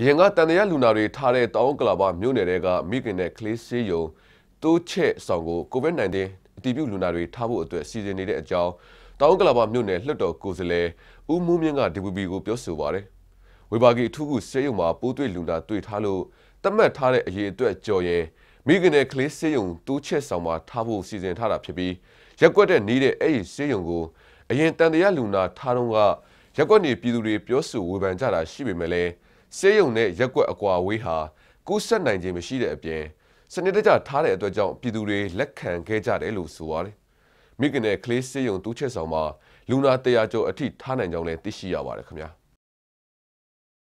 အရင်ကတန်တရာလူနာတွေထားတဲ့တောင်းကလာပါမြို့နယ်တွေကမိခင်နဲ့ကလေးဆေးရုံတိုးချက်ဆောင်ကို COVID-19 အတည်ပြုလူနာတွေထားဖို့အတွက်စီစဉ်နေတဲ့အကြောင်းတောင်းကလာပါမြို့နယ်လွှတ်တော်ကိုယ်စားလှယ်ဦးမိုးမြင့်က DPP ကိုပြောဆိုပါတယ်။ဝေဘာဂီအထူးကဆေးရုံမှာပိုးတွေ့လူနာတွေ့ထားလို့တတ်မှတ်ထားတဲ့အရေးအတွက်ကြော်ရဲမိခင်နဲ့ကလေးဆေးရုံတိုးချက်ဆောင်မှာထားဖို့စီစဉ်ထားတာဖြစ်ပြီးရက်ွက်တဲ့နေ့တဲ့အဲ့ဒီဆေးရုံကိုအရင်တန်တရာလူနာထားတော့ကရက်ွက်နေပြည်သူတွေပြောဆိုဝေဖန်ကြတာရှိပေမဲ့လည်းဆေးရုံနဲ့ရက်ွက်အကွာအဝေးဟာကူးစက်နိုင်ခြင်းမရှိတဲ့အပြင်စနစ်တကျထားတဲ့အတွက်ကြောင့်ပြည်သူတွေလက်ခံခဲ့ကြတယ်လို့ဆိုပါတယ်။မိခင်နဲ့ကလေးဆေးရုံတူးချက်ဆောင်မှာလူနာတရာကျော်အထိထားနိုင်ကြောင်းလည်းသိရှိရပါတယ်ခင်ဗျာ။